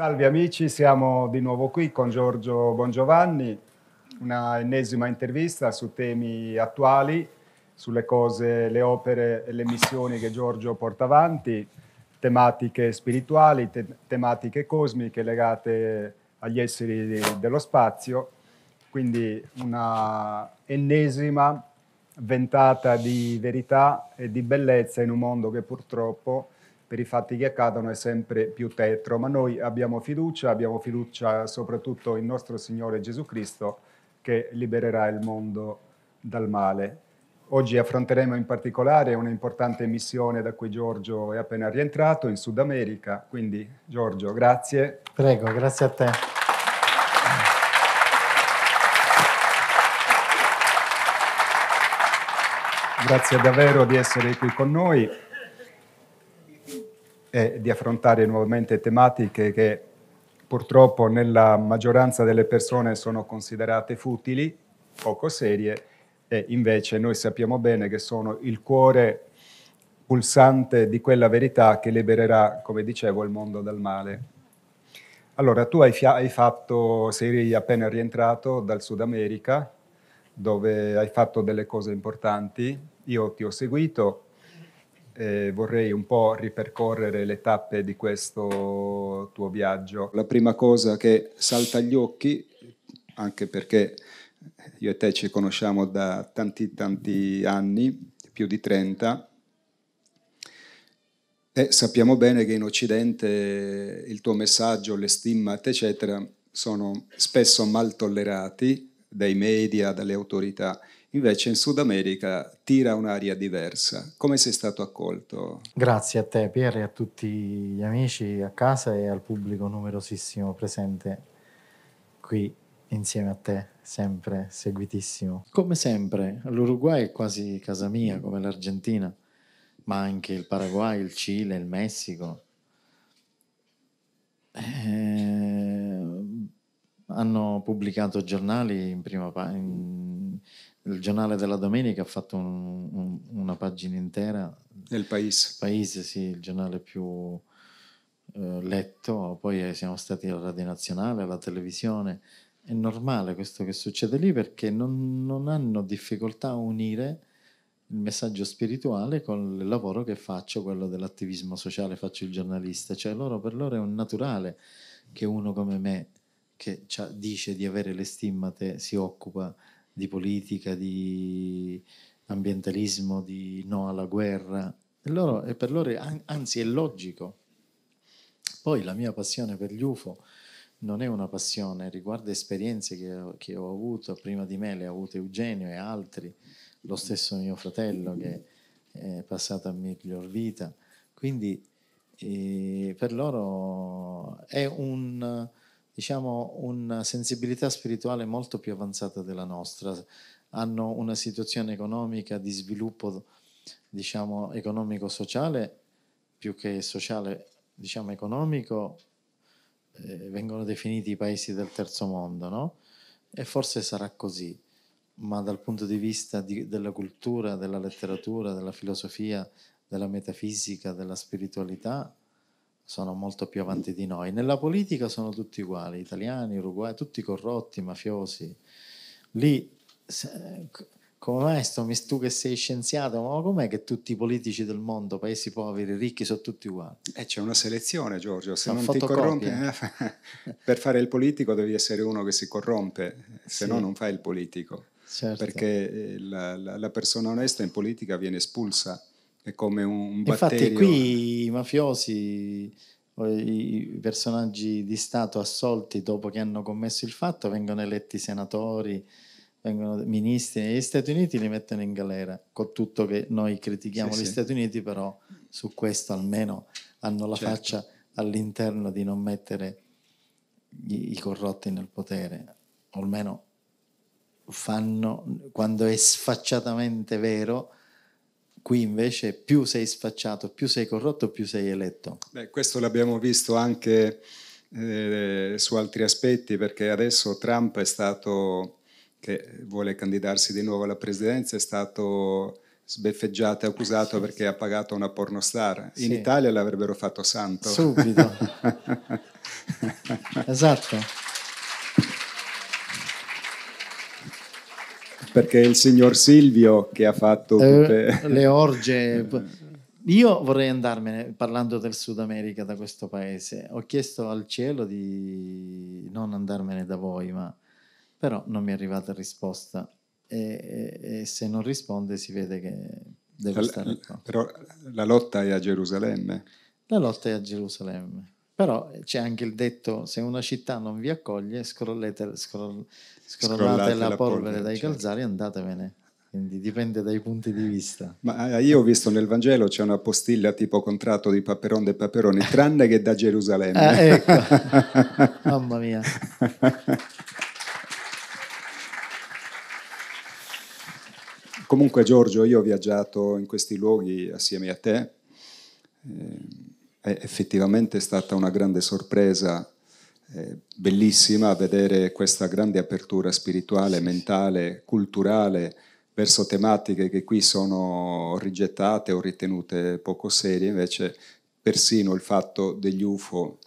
Salve amici, siamo di nuovo qui con Giorgio Bongiovanni, una ennesima intervista su temi attuali, sulle cose, le opere e le missioni che Giorgio porta avanti, tematiche spirituali, te- tematiche cosmiche legate agli esseri dello spazio, quindi una ennesima ventata di verità e di bellezza in un mondo che purtroppo per i fatti che accadono è sempre più tetro, ma noi abbiamo fiducia, abbiamo fiducia soprattutto in nostro Signore Gesù Cristo che libererà il mondo dal male. Oggi affronteremo in particolare un'importante missione da cui Giorgio è appena rientrato in Sud America, quindi Giorgio, grazie. Prego, grazie a te. Grazie davvero di essere qui con noi e di affrontare nuovamente tematiche che purtroppo nella maggioranza delle persone sono considerate futili, poco serie, e invece noi sappiamo bene che sono il cuore pulsante di quella verità che libererà, come dicevo, il mondo dal male. Allora, tu hai, hai fatto, sei appena rientrato dal Sud America, dove hai fatto delle cose importanti, io ti ho seguito, eh, vorrei un po' ripercorrere le tappe di questo tuo viaggio. La prima cosa che salta agli occhi, anche perché io e te ci conosciamo da tanti tanti anni, più di 30, e sappiamo bene che in Occidente il tuo messaggio, le stimmate, eccetera, sono spesso mal tollerati dai media, dalle autorità invece in Sud America tira un'aria diversa. Come sei stato accolto? Grazie a te Pierre e a tutti gli amici a casa e al pubblico numerosissimo presente qui insieme a te, sempre seguitissimo. Come sempre, l'Uruguay è quasi casa mia, come l'Argentina, ma anche il Paraguay, il Cile, il Messico. Eh, hanno pubblicato giornali in prima pagina il giornale della domenica ha fatto un, un, una pagina intera. Nel paese. Paese, sì, il giornale più eh, letto. Poi eh, siamo stati alla radio nazionale, alla televisione. È normale questo che succede lì perché non, non hanno difficoltà a unire il messaggio spirituale con il lavoro che faccio, quello dell'attivismo sociale, faccio il giornalista. Cioè loro, per loro è un naturale che uno come me, che dice di avere le stimmate, si occupa di politica, di ambientalismo, di no alla guerra. E, loro, e per loro, è, anzi, è logico. Poi la mia passione per gli UFO non è una passione, riguarda esperienze che ho, che ho avuto prima di me, le ha avute Eugenio e altri, lo stesso mio fratello che è passato a miglior vita. Quindi eh, per loro è un diciamo, una sensibilità spirituale molto più avanzata della nostra, hanno una situazione economica di sviluppo diciamo, economico-sociale più che sociale diciamo, economico, eh, vengono definiti i paesi del terzo mondo, no? E forse sarà così, ma dal punto di vista di, della cultura, della letteratura, della filosofia, della metafisica, della spiritualità, sono molto più avanti di noi. Nella politica sono tutti uguali, italiani, uruguay, tutti corrotti, mafiosi. Lì, se, come maestro, mi tu che sei scienziato, ma com'è che tutti i politici del mondo, paesi poveri, ricchi, sono tutti uguali? Eh, c'è una selezione, Giorgio, se non ti corrompi... Eh, per fare il politico devi essere uno che si corrompe, se sì. no non fai il politico. Certo. Perché eh, la, la, la persona onesta in politica viene espulsa è come un batterio. Infatti qui i mafiosi, i personaggi di Stato assolti dopo che hanno commesso il fatto vengono eletti senatori, vengono ministri negli Stati Uniti li mettono in galera, con tutto che noi critichiamo sì, gli sì. Stati Uniti, però su questo almeno hanno la certo. faccia all'interno di non mettere i, i corrotti nel potere, o almeno fanno quando è sfacciatamente vero Qui invece più sei sfacciato, più sei corrotto, più sei eletto. Beh, questo l'abbiamo visto anche eh, su altri aspetti, perché adesso Trump è stato, che vuole candidarsi di nuovo alla presidenza, è stato sbeffeggiato e accusato eh, sì. perché ha pagato una pornostar. In Italia l'avrebbero fatto santo. Subito. esatto. perché il signor Silvio che ha fatto eh, tutte... le orge. Io vorrei andarmene parlando del Sud America da questo paese. Ho chiesto al cielo di non andarmene da voi, ma però non mi è arrivata risposta. E, e, e se non risponde, si vede che deve stare qua. Però la lotta è a Gerusalemme. La lotta è a Gerusalemme. Però eh, c'è anche il detto, se una città non vi accoglie, scrollate, scroll, scrollate, scrollate la, la, polvere, polvere dai certo. calzari e andatevene. Quindi dipende dai punti di vista. Ma eh, io ho visto nel Vangelo c'è una postilla tipo contratto di Paperon e Paperoni, tranne che da Gerusalemme. Ah, ecco. Mamma mia. Comunque Giorgio, io ho viaggiato in questi luoghi assieme a te. Eh, è effettivamente stata una grande sorpresa, eh, bellissima, vedere questa grande apertura spirituale, mentale, culturale verso tematiche che qui sono rigettate o ritenute poco serie, invece persino il fatto degli UFO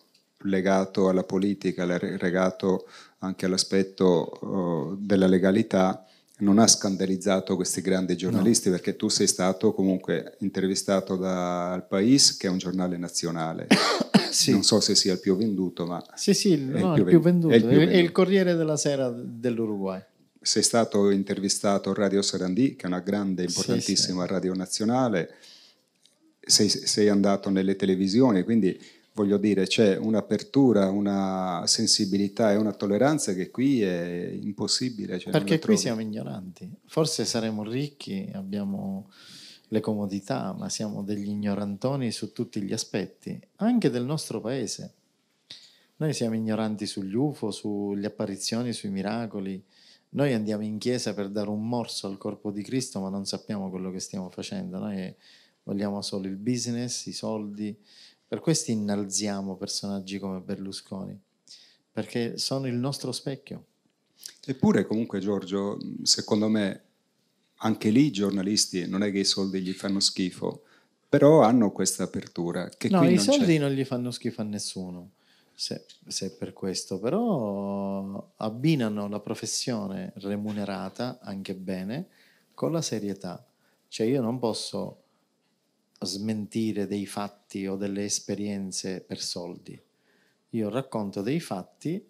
legato alla politica, legato anche all'aspetto oh, della legalità, non ha scandalizzato questi grandi giornalisti no. perché tu sei stato comunque intervistato dal País che è un giornale nazionale sì. non so se sia il più venduto ma sì sì il, no, il, più, venduto. È il più venduto è il Corriere della Sera dell'Uruguay sei stato intervistato a Radio Sarandì che è una grande importantissima sì, sì. radio nazionale sei, sei andato nelle televisioni quindi voglio dire, c'è un'apertura, una sensibilità e una tolleranza che qui è impossibile. Cioè Perché qui siamo ignoranti. Forse saremo ricchi, abbiamo le comodità, ma siamo degli ignorantoni su tutti gli aspetti, anche del nostro paese. Noi siamo ignoranti sugli UFO, sulle apparizioni, sui miracoli. Noi andiamo in chiesa per dare un morso al corpo di Cristo, ma non sappiamo quello che stiamo facendo. Noi vogliamo solo il business, i soldi, per questo innalziamo personaggi come Berlusconi, perché sono il nostro specchio. Eppure comunque Giorgio, secondo me, anche lì i giornalisti non è che i soldi gli fanno schifo, però hanno questa apertura. Che no, i non soldi c'è. non gli fanno schifo a nessuno, se, se per questo, però abbinano la professione remunerata anche bene con la serietà. Cioè io non posso smentire dei fatti o delle esperienze per soldi. Io racconto dei fatti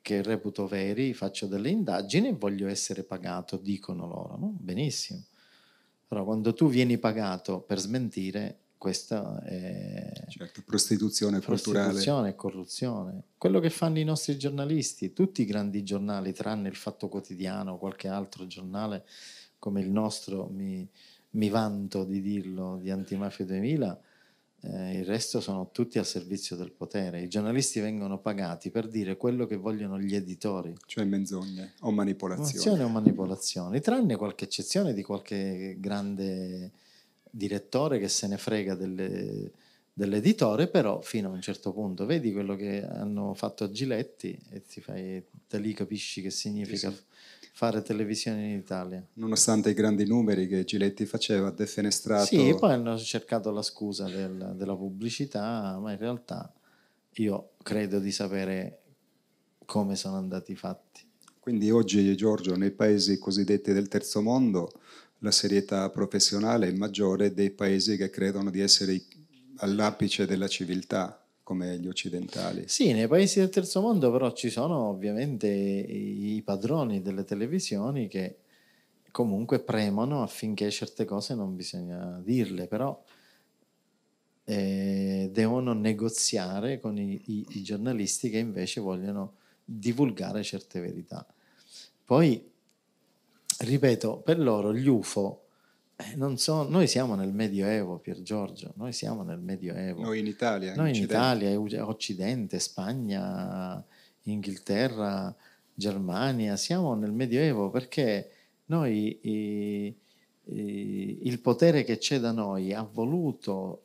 che reputo veri, faccio delle indagini e voglio essere pagato, dicono loro. No? Benissimo. Però quando tu vieni pagato per smentire, questa è certo, prostituzione, prostituzione culturale. corruzione. Quello che fanno i nostri giornalisti, tutti i grandi giornali, tranne il Fatto Quotidiano o qualche altro giornale come il nostro, mi, mi vanto di dirlo, di Antimafia 2000, eh, il resto sono tutti al servizio del potere. I giornalisti vengono pagati per dire quello che vogliono gli editori. Cioè menzogne o manipolazioni. o manipolazioni, tranne qualche eccezione di qualche grande direttore che se ne frega delle, dell'editore, però fino a un certo punto. Vedi quello che hanno fatto a Giletti e ti fai, da lì capisci che significa... Sì, sì fare televisione in Italia. Nonostante i grandi numeri che Giletti faceva, defenestrato... Sì, poi hanno cercato la scusa del, della pubblicità, ma in realtà io credo di sapere come sono andati i fatti. Quindi oggi, Giorgio, nei paesi cosiddetti del terzo mondo la serietà professionale è maggiore dei paesi che credono di essere all'apice della civiltà come gli occidentali. Sì, nei paesi del terzo mondo però ci sono ovviamente i padroni delle televisioni che comunque premono affinché certe cose non bisogna dirle, però eh, devono negoziare con i, i, i, giornalisti che invece vogliono divulgare certe verità. Poi, ripeto, per loro gli UFO eh, so, noi siamo nel Medioevo, Pier Giorgio, noi siamo nel Medioevo. Noi in Italia. Noi in Occidente. Italia, Occidente, Spagna, Inghilterra, Germania, siamo nel Medioevo perché noi i, i, il potere che c'è da noi ha voluto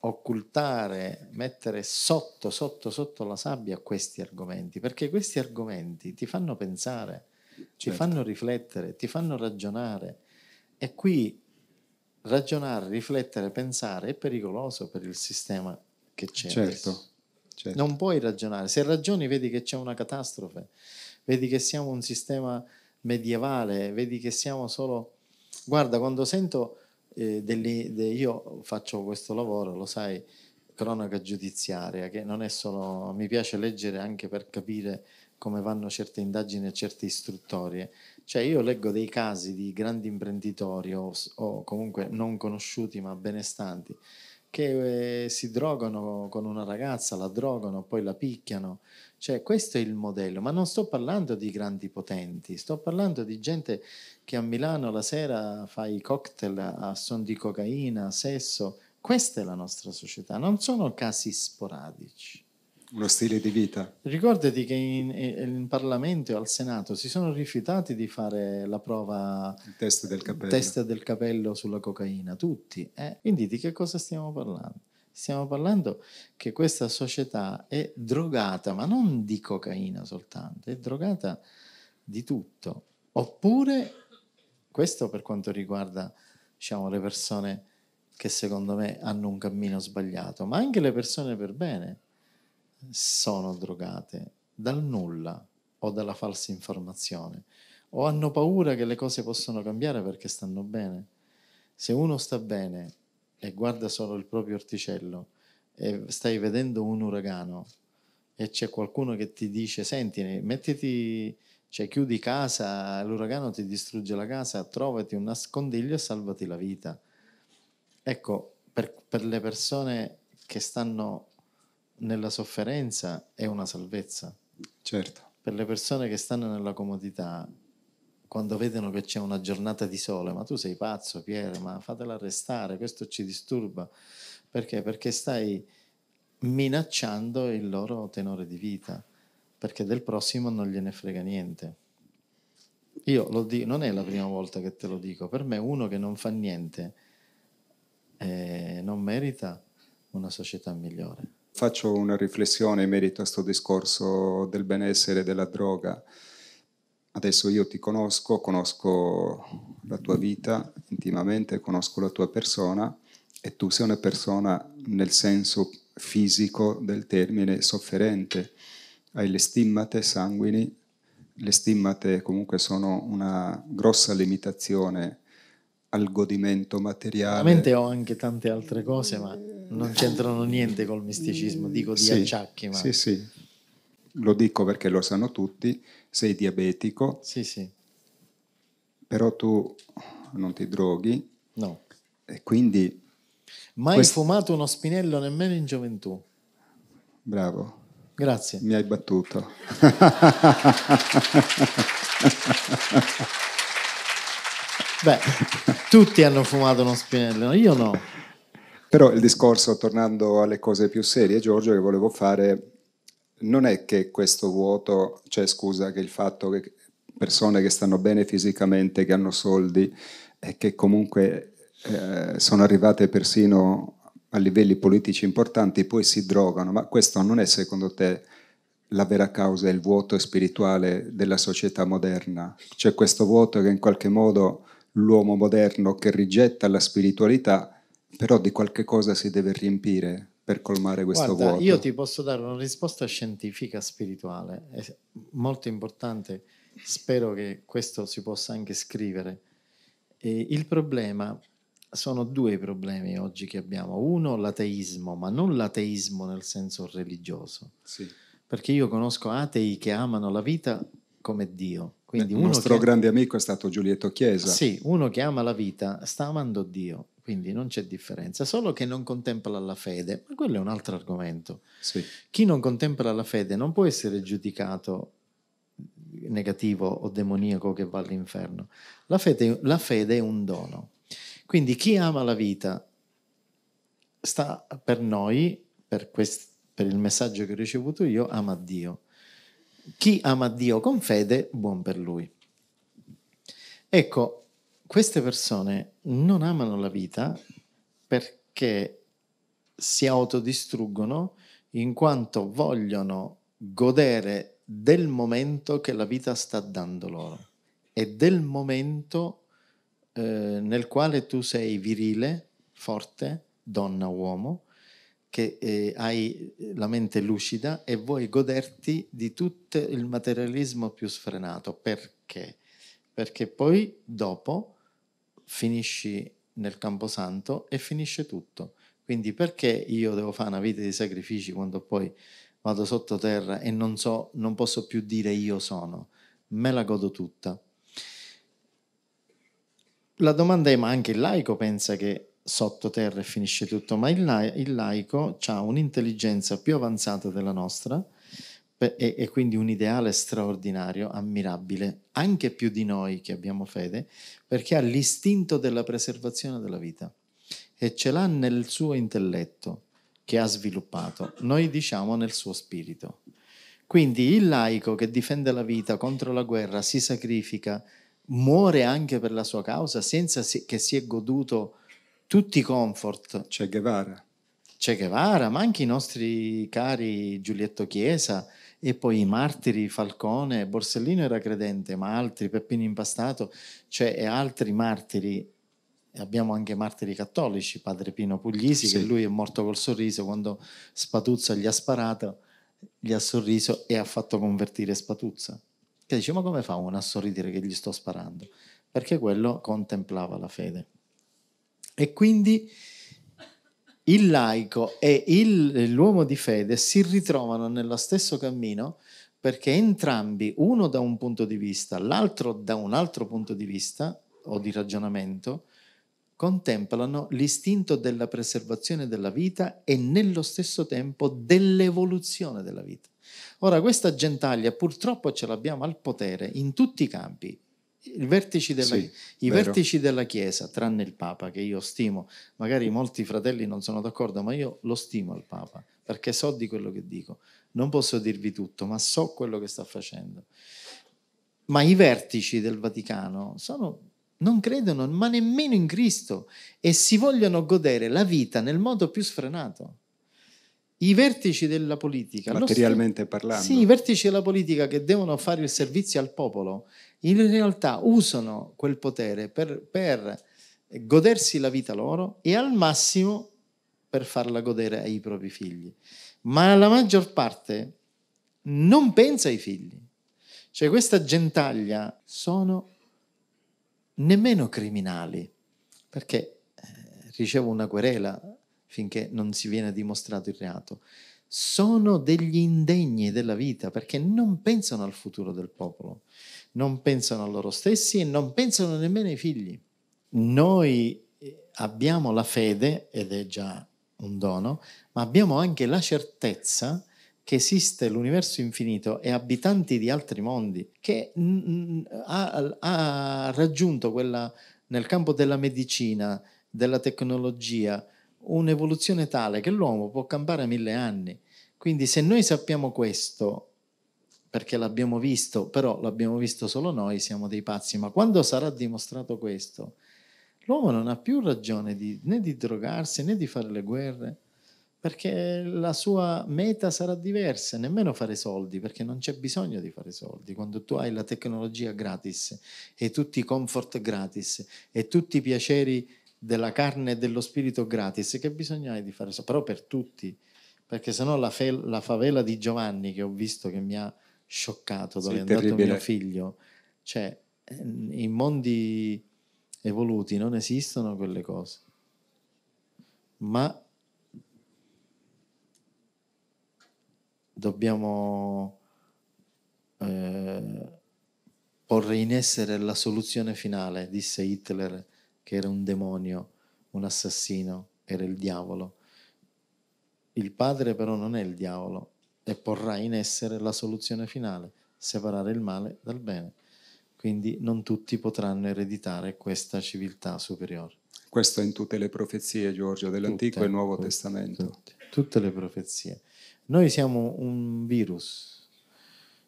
occultare, mettere sotto, sotto, sotto la sabbia questi argomenti, perché questi argomenti ti fanno pensare, certo. ti fanno riflettere, ti fanno ragionare e qui ragionare, riflettere, pensare è pericoloso per il sistema che c'è. Certo, certo. Non puoi ragionare. Se ragioni vedi che c'è una catastrofe, vedi che siamo un sistema medievale, vedi che siamo solo... Guarda, quando sento... Eh, degli, de, io faccio questo lavoro, lo sai, cronaca giudiziaria, che non è solo... mi piace leggere anche per capire come vanno certe indagini e certe istruttorie. Cioè io leggo dei casi di grandi imprenditori o, o comunque non conosciuti ma benestanti che eh, si drogano con una ragazza, la drogano, poi la picchiano. Cioè, questo è il modello, ma non sto parlando di grandi potenti, sto parlando di gente che a Milano la sera fa i cocktail a son di cocaina, sesso. Questa è la nostra società, non sono casi sporadici uno stile di vita. Ricordati che in, in, Parlamento e al Senato si sono rifiutati di fare la prova testa del capello, del capello sulla cocaina, tutti. Eh? Quindi di che cosa stiamo parlando? Stiamo parlando che questa società è drogata, ma non di cocaina soltanto, è drogata di tutto. Oppure, questo per quanto riguarda diciamo, le persone che secondo me hanno un cammino sbagliato, ma anche le persone per bene sono drogate dal nulla o dalla falsa informazione o hanno paura che le cose possano cambiare perché stanno bene. Se uno sta bene e guarda solo il proprio orticello e stai vedendo un uragano e c'è qualcuno che ti dice senti, mettiti, cioè chiudi casa, l'uragano ti distrugge la casa, trovati un nascondiglio e salvati la vita. Ecco, per, per le persone che stanno nella sofferenza è una salvezza. Certo. Per le persone che stanno nella comodità, quando vedono che c'è una giornata di sole, ma tu sei pazzo Piero, ma fatela arrestare, questo ci disturba. Perché? Perché stai minacciando il loro tenore di vita, perché del prossimo non gliene frega niente. Io lo dico, non è la prima volta che te lo dico, per me uno che non fa niente eh, non merita una società migliore faccio una riflessione in merito a questo discorso del benessere della droga. Adesso io ti conosco, conosco la tua vita intimamente, conosco la tua persona e tu sei una persona nel senso fisico del termine sofferente. Hai le stimmate sanguini, le stimmate comunque sono una grossa limitazione al godimento materiale. Ovviamente ho anche tante altre cose, ma non c'entrano niente col misticismo, dico di sì, acciacchi. Ma... Sì, sì, lo dico perché lo sanno tutti, sei diabetico. Sì, sì. Però tu non ti droghi. No. E quindi... Mai quest... fumato uno spinello nemmeno in gioventù. Bravo. Grazie. Mi hai battuto. Beh, tutti hanno fumato uno spinello, io no. Però il discorso, tornando alle cose più serie, Giorgio, che volevo fare, non è che questo vuoto, cioè scusa, che il fatto che persone che stanno bene fisicamente, che hanno soldi e che comunque eh, sono arrivate persino a livelli politici importanti, poi si drogano, ma questo non è secondo te la vera causa, il vuoto spirituale della società moderna? C'è questo vuoto che in qualche modo l'uomo moderno che rigetta la spiritualità, però di qualche cosa si deve riempire per colmare questo Guarda, vuoto. Io ti posso dare una risposta scientifica spirituale, è molto importante, spero che questo si possa anche scrivere. E il problema sono due problemi oggi che abbiamo. Uno, l'ateismo, ma non l'ateismo nel senso religioso. Sì. Perché io conosco atei che amano la vita come Dio, quindi Beh, il nostro che... grande amico è stato Giulietto Chiesa. Sì, uno che ama la vita sta amando Dio, quindi non c'è differenza, solo che non contempla la fede, ma quello è un altro argomento. Sì. Chi non contempla la fede non può essere giudicato negativo o demoniaco che va all'inferno. La fede, la fede è un dono. Quindi chi ama la vita sta per noi, per, quest, per il messaggio che ho ricevuto io, ama Dio chi ama Dio con fede, buon per lui. Ecco, queste persone non amano la vita perché si autodistruggono in quanto vogliono godere del momento che la vita sta dando loro e del momento eh, nel quale tu sei virile, forte, donna, uomo, che eh, hai la mente lucida e vuoi goderti di tutto il materialismo più sfrenato. Perché? Perché poi dopo finisci nel Camposanto e finisce tutto. Quindi perché io devo fare una vita di sacrifici quando poi vado sottoterra e non, so, non posso più dire io sono? Me la godo tutta. La domanda è, ma anche il laico pensa che sottoterra e finisce tutto, ma il, la- il laico ha un'intelligenza più avanzata della nostra e-, e quindi un ideale straordinario, ammirabile, anche più di noi che abbiamo fede, perché ha l'istinto della preservazione della vita e ce l'ha nel suo intelletto che ha sviluppato, noi diciamo nel suo spirito. Quindi il laico che difende la vita contro la guerra, si sacrifica, muore anche per la sua causa senza che si è goduto tutti i comfort. C'è Guevara. C'è Guevara, ma anche i nostri cari Giulietto Chiesa e poi i martiri Falcone, Borsellino era credente, ma altri, Peppino Impastato, cioè e altri martiri abbiamo anche martiri cattolici, padre Pino Puglisi, sì. che lui è morto col sorriso quando Spatuzza gli ha sparato, gli ha sorriso e ha fatto convertire Spatuzza. Che dice, ma come fa uno a sorridere che gli sto sparando? Perché quello contemplava la fede. E quindi il laico e il, l'uomo di fede si ritrovano nello stesso cammino perché entrambi, uno da un punto di vista, l'altro da un altro punto di vista o di ragionamento, contemplano l'istinto della preservazione della vita e nello stesso tempo dell'evoluzione della vita. Ora, questa gentaglia purtroppo ce l'abbiamo al potere in tutti i campi, i vertici della, sì, i vertici della Chiesa, tranne il Papa, che io stimo, magari molti fratelli non sono d'accordo, ma io lo stimo il Papa, perché so di quello che dico. Non posso dirvi tutto, ma so quello che sta facendo. Ma i vertici del Vaticano sono non credono ma nemmeno in Cristo e si vogliono godere la vita nel modo più sfrenato i vertici della politica, materialmente st- parlando, sì, i vertici della politica che devono fare il servizio al popolo, in realtà usano quel potere per, per godersi la vita loro e al massimo per farla godere ai propri figli. Ma la maggior parte non pensa ai figli. Cioè questa gentaglia sono nemmeno criminali, perché eh, ricevo una querela finché non si viene dimostrato il reato, sono degli indegni della vita perché non pensano al futuro del popolo, non pensano a loro stessi e non pensano nemmeno ai figli. Noi eh, abbiamo la fede, ed è già un dono, ma abbiamo anche la certezza che esiste l'universo infinito e abitanti di altri mondi, che ha, ha raggiunto quella nel campo della medicina, della tecnologia, un'evoluzione tale che l'uomo può campare mille anni. Quindi se noi sappiamo questo, perché l'abbiamo visto, però l'abbiamo visto solo noi, siamo dei pazzi, ma quando sarà dimostrato questo, l'uomo non ha più ragione di, né di drogarsi né di fare le guerre, perché la sua meta sarà diversa, nemmeno fare soldi, perché non c'è bisogno di fare soldi. Quando tu hai la tecnologia gratis e tutti i comfort gratis e tutti i piaceri gratis, della carne e dello spirito gratis, che bisogna di fare so? Però per tutti, perché sennò la, fe- la favela di Giovanni che ho visto che mi ha scioccato, dove sì, è andato terribile. mio figlio, cioè ehm, in mondi evoluti non esistono quelle cose. Ma dobbiamo eh, porre in essere la soluzione finale, disse Hitler che era un demonio, un assassino, era il diavolo. Il padre però non è il diavolo e porrà in essere la soluzione finale, separare il male dal bene. Quindi non tutti potranno ereditare questa civiltà superiore. Questo è in tutte le profezie, Giorgio, dell'Antico tutte, e Nuovo tutte, Testamento. Tutte, tutte le profezie. Noi siamo un virus,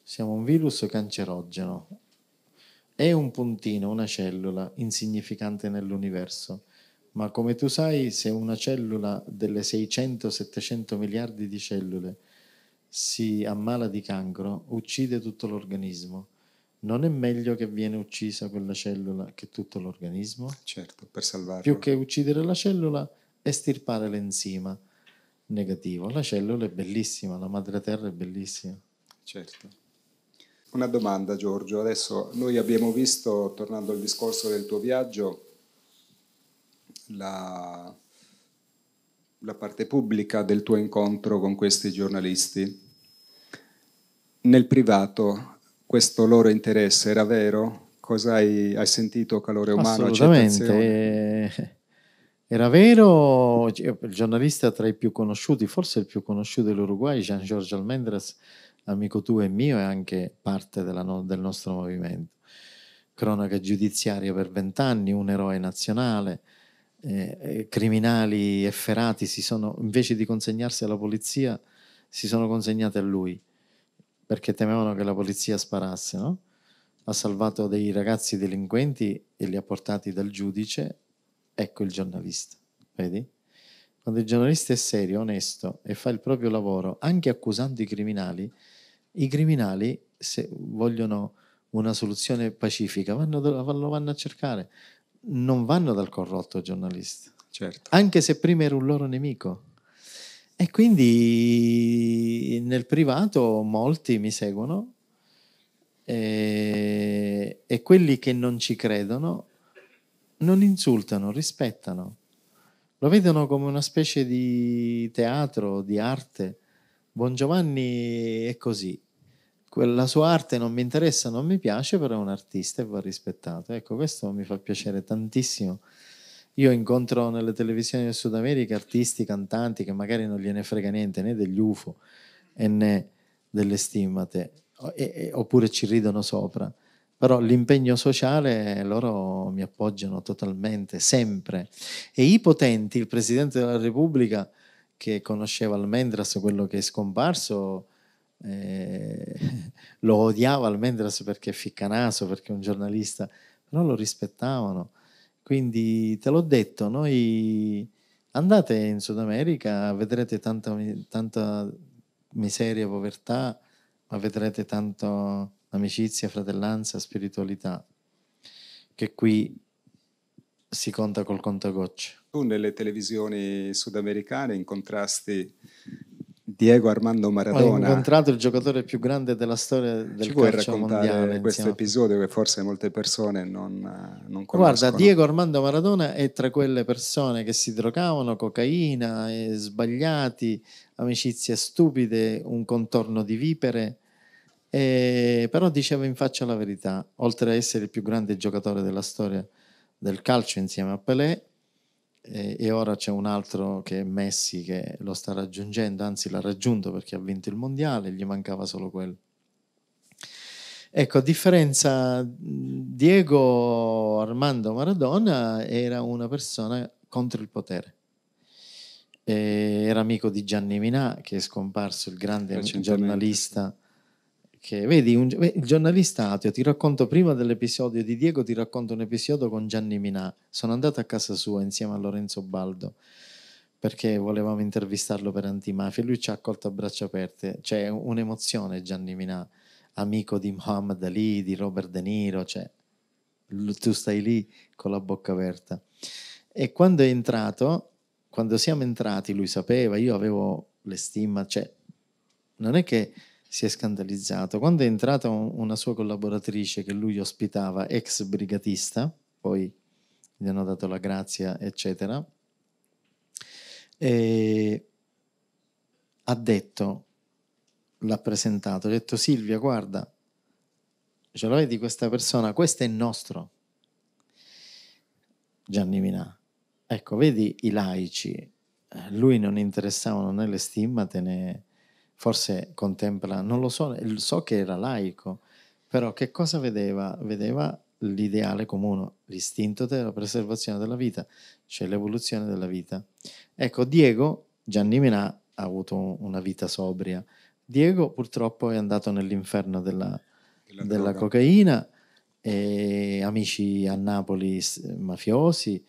siamo un virus cancerogeno, è un puntino, una cellula insignificante nell'universo, ma come tu sai, se una cellula delle 600-700 miliardi di cellule si ammala di cancro, uccide tutto l'organismo. Non è meglio che viene uccisa quella cellula che tutto l'organismo? Certo, per salvarlo. Più che uccidere la cellula, estirpare l'enzima negativo. La cellula è bellissima, la madre terra è bellissima. Certo. Una domanda Giorgio, adesso noi abbiamo visto, tornando al discorso del tuo viaggio, la, la parte pubblica del tuo incontro con questi giornalisti. Nel privato questo loro interesse era vero? Cosa hai, hai sentito calore umano? Assolutamente. Eh, era vero, il giornalista tra i più conosciuti, forse il più conosciuto dell'Uruguay, Jean-Georges Almendras, Amico tuo e mio è anche parte no- del nostro movimento. Cronaca giudiziaria per vent'anni, un eroe nazionale, eh, eh, criminali efferati si sono, invece di consegnarsi alla polizia, si sono consegnati a lui perché temevano che la polizia sparasse, no? Ha salvato dei ragazzi delinquenti e li ha portati dal giudice, ecco il giornalista, vedi? Quando il giornalista è serio, onesto e fa il proprio lavoro, anche accusando i criminali, i criminali, se vogliono una soluzione pacifica, vanno, lo vanno a cercare. Non vanno dal corrotto giornalista. Certo. Anche se prima era un loro nemico. E quindi nel privato molti mi seguono e, e quelli che non ci credono non insultano, rispettano lo vedono come una specie di teatro, di arte. Buon Giovanni è così. La sua arte non mi interessa, non mi piace, però è un artista e va rispettato. Ecco, questo mi fa piacere tantissimo. Io incontro nelle televisioni del Sud America artisti, cantanti che magari non gliene frega niente né degli UFO né delle stimmate, e, e, oppure ci ridono sopra però l'impegno sociale loro mi appoggiano totalmente, sempre. E i potenti, il Presidente della Repubblica che conosceva Almendras, quello che è scomparso, eh, lo odiava Almendras perché è ficcanaso, perché è un giornalista, però lo rispettavano. Quindi te l'ho detto, noi andate in Sud America, vedrete tanta, tanta miseria, povertà, ma vedrete tanto amicizia, fratellanza, spiritualità, che qui si conta col contagocce. Tu nelle televisioni sudamericane incontrasti Diego Armando Maradona. Ho incontrato il giocatore più grande della storia del Ci puoi calcio questo insieme. episodio che forse molte persone non, non conoscono. Guarda, Diego Armando Maradona è tra quelle persone che si drogavano, cocaina, eh, sbagliati, amicizie stupide, un contorno di vipere e, eh, però diceva in faccia la verità, oltre a essere il più grande giocatore della storia del calcio insieme a Pelé, e, eh, e ora c'è un altro che è Messi che lo sta raggiungendo, anzi l'ha raggiunto perché ha vinto il mondiale, gli mancava solo quello. Ecco, a differenza Diego Armando Maradona era una persona contro il potere. Eh, era amico di Gianni Minà, che è scomparso, il grande giornalista che vedi, un, il giornalista ateo, ti racconto prima dell'episodio di Diego, ti racconto un episodio con Gianni Minà. Sono andato a casa sua insieme a Lorenzo Baldo perché volevamo intervistarlo per antimafia. Lui ci ha accolto a braccia aperte. C'è un'emozione Gianni Minà, amico di Muhammad Ali, di Robert De Niro, cioè, tu stai lì con la bocca aperta. E quando è entrato, quando siamo entrati, lui sapeva, io avevo le stima, cioè, non è che si è scandalizzato. Quando è entrata una sua collaboratrice che lui ospitava, ex brigatista, poi gli hanno dato la grazia, eccetera, e ha detto, l'ha presentato, ha detto Silvia, guarda, ce l'hai di questa persona, questo è il nostro Gianni Minà. Ecco, vedi i laici, eh, lui non interessavano né le stimmate né forse contempla, non lo so, so che era laico, però che cosa vedeva? Vedeva l'ideale comune, l'istinto della preservazione della vita, cioè l'evoluzione della vita. Ecco, Diego, Gianni Minà ha avuto una vita sobria. Diego purtroppo è andato nell'inferno della, della cocaina, e amici a Napoli mafiosi,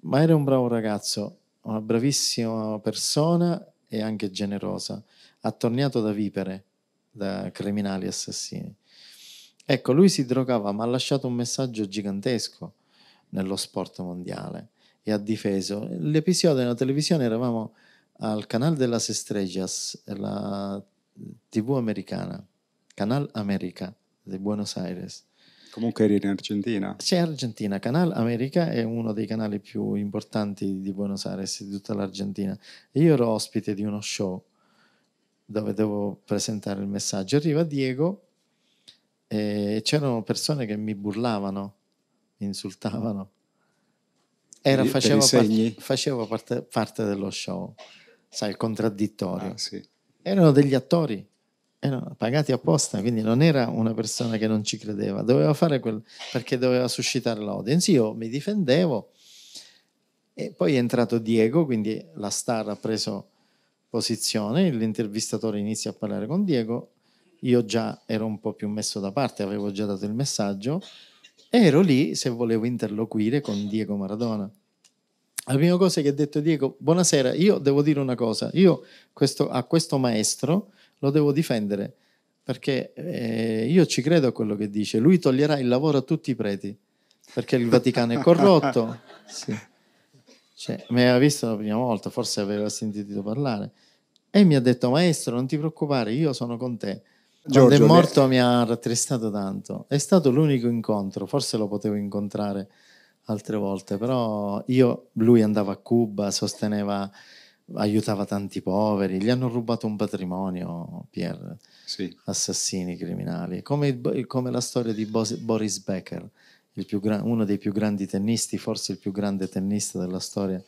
ma era un bravo ragazzo, una bravissima persona e anche generosa attorniato da vipere, da criminali assassini. Ecco, lui si drogava, ma ha lasciato un messaggio gigantesco nello sport mondiale e ha difeso. L'episodio nella televisione eravamo al canale della Sestregias, la TV americana, Canal America di Buenos Aires. Comunque eri in Argentina? C'è Argentina, Canal America è uno dei canali più importanti di Buenos Aires, di tutta l'Argentina. Io ero ospite di uno show dove devo presentare il messaggio. Arriva Diego e c'erano persone che mi burlavano, mi insultavano. Era, facevo, parte, facevo parte, parte, dello show, sai, il contraddittorio. Ah, sì. Erano degli attori, erano pagati apposta, quindi non era una persona che non ci credeva, doveva fare quel, perché doveva suscitare l'audience. Io mi difendevo e poi è entrato Diego, quindi la star ha preso posizione, l'intervistatore inizia a parlare con Diego, io già ero un po' più messo da parte, avevo già dato il messaggio, ero lì se volevo interloquire con Diego Maradona. La prima cosa che ha detto Diego, buonasera, io devo dire una cosa, io questo, a questo maestro lo devo difendere, perché eh, io ci credo a quello che dice, lui toglierà il lavoro a tutti i preti, perché il Vaticano è corrotto. Sì. Cioè, mi aveva visto la prima volta, forse aveva sentito parlare. E mi ha detto, maestro, non ti preoccupare, io sono con te. Quando è morto mi ha rattristato tanto. È stato l'unico incontro, forse lo potevo incontrare altre volte, però io, lui andava a Cuba, sosteneva, aiutava tanti poveri, gli hanno rubato un patrimonio, Pier, sì. assassini criminali, come, come la storia di Boris Becker gran, uno dei più grandi tennisti, forse il più grande tennista della storia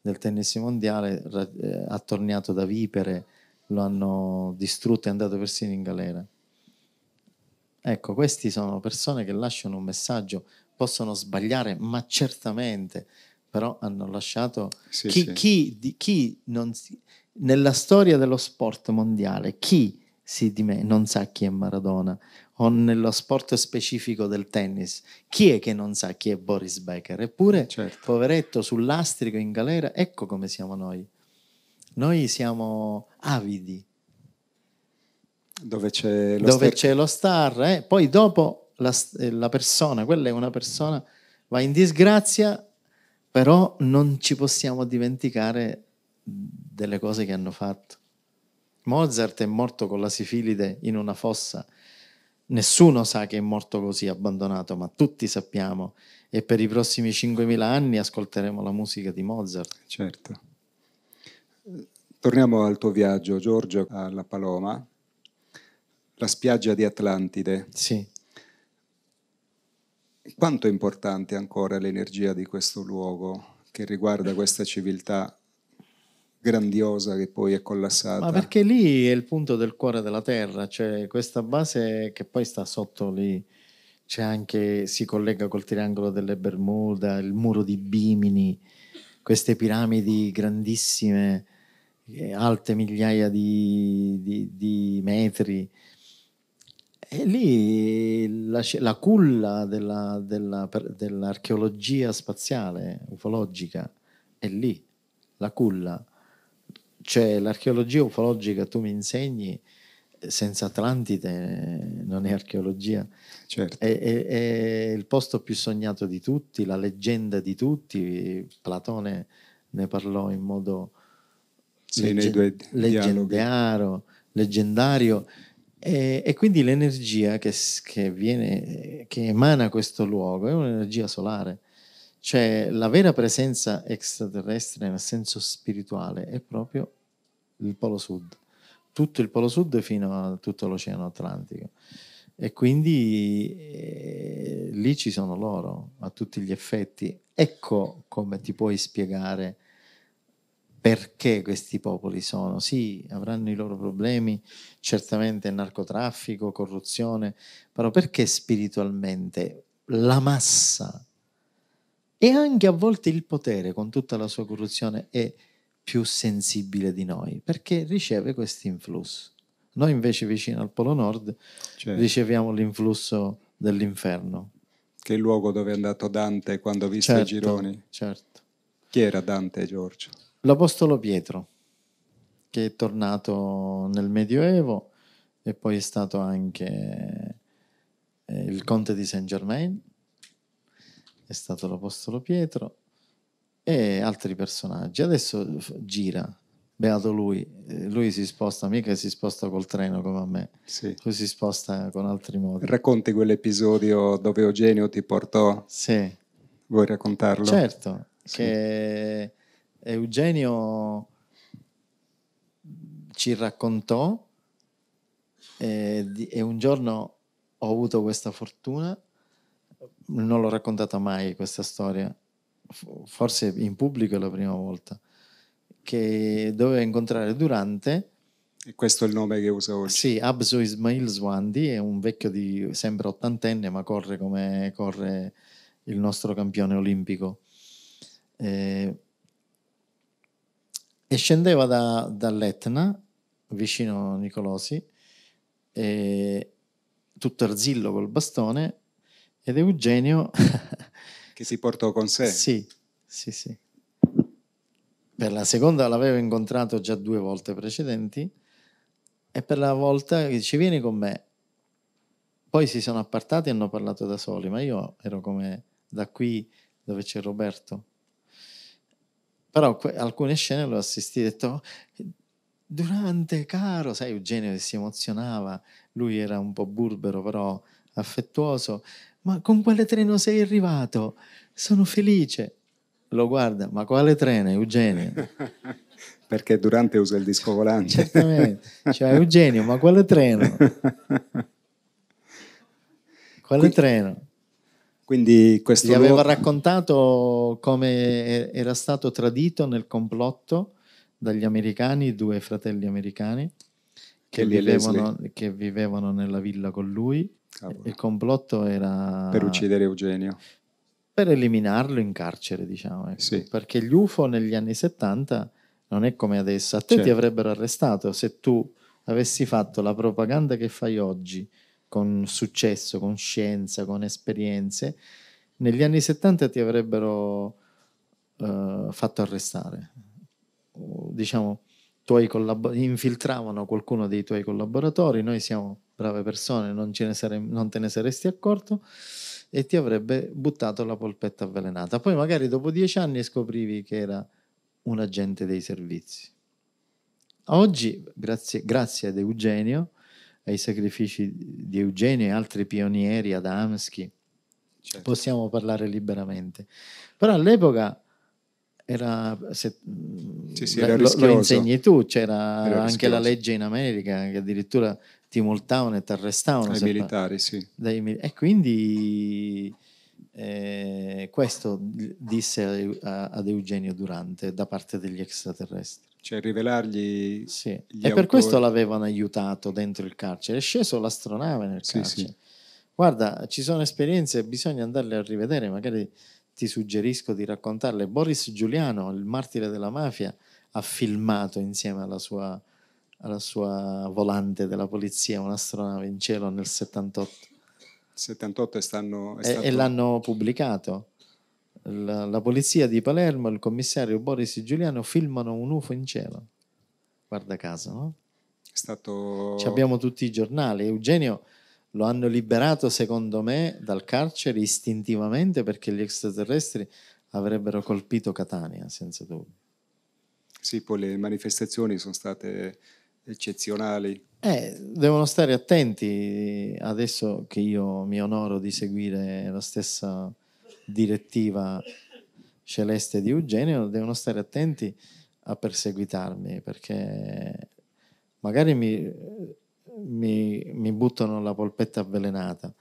del tennis mondiale, eh, attorniato da vipere, lo hanno distrutto e è andato persino in galera. Ecco, queste sono persone che lasciano un messaggio, possono sbagliare, ma certamente, però hanno lasciato... Sì, chi, sì. Chi, di, chi non si, nella storia dello sport mondiale, chi si dime- non sa chi è Maradona, o nello sport specifico del tennis, chi è che non sa chi è Boris Becker? Eppure, certo. poveretto, sull'astrico in galera, ecco come siamo noi. Noi siamo avidi. Dove c'è lo Dove star, c'è lo star eh? poi dopo la, eh, la persona, quella è una persona, va in disgrazia, però non ci possiamo dimenticare delle cose che hanno fatto. Mozart è morto con la sifilide in una fossa nessuno sa che è morto così abbandonato, ma tutti sappiamo e per i prossimi 5.000 anni ascolteremo la musica di Mozart. Certo. Torniamo al tuo viaggio, Giorgio, alla Paloma, la spiaggia di Atlantide. Sì. Quanto è importante ancora l'energia di questo luogo che riguarda questa civiltà grandiosa che poi è collassata. Ma perché lì è il punto del cuore della Terra, cioè questa base che poi sta sotto lì, c'è anche, si collega col triangolo delle Bermuda, il muro di Bimini, queste piramidi grandissime, eh, alte migliaia di, di, di metri. E lì la, la culla della, della, dell'archeologia spaziale, ufologica, è lì, la culla cioè l'archeologia ufologica tu mi insegni eh, senza Atlantide eh, non è archeologia. Certo. È, è, è, il posto più sognato di tutti, la leggenda di tutti. Platone ne parlò in modo sì, legge- leggendario, leggendario. E, e, quindi l'energia che, che, viene, che emana questo luogo è un'energia solare cioè la vera presenza extraterrestre nel senso spirituale è proprio il Polo Sud, tutto il Polo Sud fino a tutto l'Oceano Atlantico. E quindi eh, lì ci sono loro a tutti gli effetti. Ecco come ti puoi spiegare perché questi popoli sono. Sì, avranno i loro problemi, certamente narcotraffico, corruzione, però perché spiritualmente la massa e anche a volte il potere, con tutta la sua corruzione, è più sensibile di noi perché riceve questo influsso. Noi invece vicino al Polo Nord certo. riceviamo l'influsso dell'inferno. Che è il luogo dove è andato Dante quando ha visto certo, i gironi. Certo. Chi era Dante Giorgio? L'Apostolo Pietro, che è tornato nel Medioevo e poi è stato anche eh, il conte di Saint Germain è stato l'Apostolo Pietro e altri personaggi. Adesso gira, beato lui, eh, lui si sposta, mica si sposta col treno come a me, sì. lui si sposta con altri modi. Racconti quell'episodio dove Eugenio ti portò? Sì. Vuoi raccontarlo? Certo, sì. che Eugenio ci raccontò e, eh, e un giorno ho avuto questa fortuna non l'ho raccontata mai questa storia, forse in pubblico è la prima volta, che doveva incontrare Durante. E questo è il nome che usa oggi. Sì, Abzu Ismail Swandi è un vecchio di sempre ottantenne, ma corre come corre il nostro campione olimpico. Eh, e scendeva da, dall'Etna, vicino a Nicolosi, tutto arzillo col bastone, ed Eugenio... che si portò con sé. Sì, sì, sì. Per la seconda l'avevo incontrato già due volte precedenti e per la volta dice vieni con me. Poi si sono appartati e hanno parlato da soli, ma io ero come da qui dove c'è Roberto. Però que- alcune scene l'ho assistito e ho detto Durante, caro, sai Eugenio che si emozionava, lui era un po' burbero però affettuoso ma con quale treno sei arrivato? Sono felice. Lo guarda, ma quale treno, Eugenio? Perché Durante usa il disco volante. Certamente. Cioè, Eugenio, ma quale treno? Quale Qui... treno? Quindi questo Gli aveva raccontato come era stato tradito nel complotto dagli americani, due fratelli americani, che, vivevano, che vivevano nella villa con lui Cavolo. Il complotto era... Per uccidere Eugenio. Per eliminarlo in carcere, diciamo. Ecco. Sì. Perché gli UFO negli anni 70 non è come adesso. A te certo. ti cioè. avrebbero arrestato se tu avessi fatto la propaganda che fai oggi con successo, con scienza, con esperienze. Negli anni 70 ti avrebbero eh, fatto arrestare. Diciamo, tuoi collab- infiltravano qualcuno dei tuoi collaboratori, noi siamo brave persone, non, ne sare- non te ne saresti accorto e ti avrebbe buttato la polpetta avvelenata. Poi magari dopo dieci anni scoprivi che era un agente dei servizi. Oggi, grazie, grazie ad Eugenio, ai sacrifici di Eugenio e altri pionieri, Adamski, certo. possiamo parlare liberamente. Però all'epoca era, se, sì, sì, era lo, lo, insegni tu, c'era anche la legge in America che addirittura ti multavano e ti arrestavano. Dai militari, sì. Dai, e quindi eh, questo disse a, ad Eugenio Durante da parte degli extraterrestri. Cioè rivelargli... Sì. e autori. per questo l'avevano aiutato dentro il carcere. È sceso l'astronave nel carcere. Sì, sì. Guarda, ci sono esperienze, bisogna andarle a rivedere, magari ti suggerisco di raccontarle. Boris Giuliano, il martire della mafia, ha filmato insieme alla sua alla sua volante della polizia, un'astronave in cielo nel 78. 78 stanno, e, stato... e, l'hanno pubblicato. La, la, polizia di Palermo e il commissario Boris Giuliano filmano un UFO in cielo. Guarda caso, no? È stato... Ci abbiamo tutti i giornali. Eugenio lo hanno liberato, secondo me, dal carcere istintivamente perché gli extraterrestri avrebbero colpito Catania, senza dubbio. Sì, poi le manifestazioni sono state eccezionali. Eh, devono stare attenti adesso che io mi onoro di seguire la stessa direttiva celeste di Eugenio, devono stare attenti a perseguitarmi perché magari mi, mi, mi buttano la polpetta avvelenata,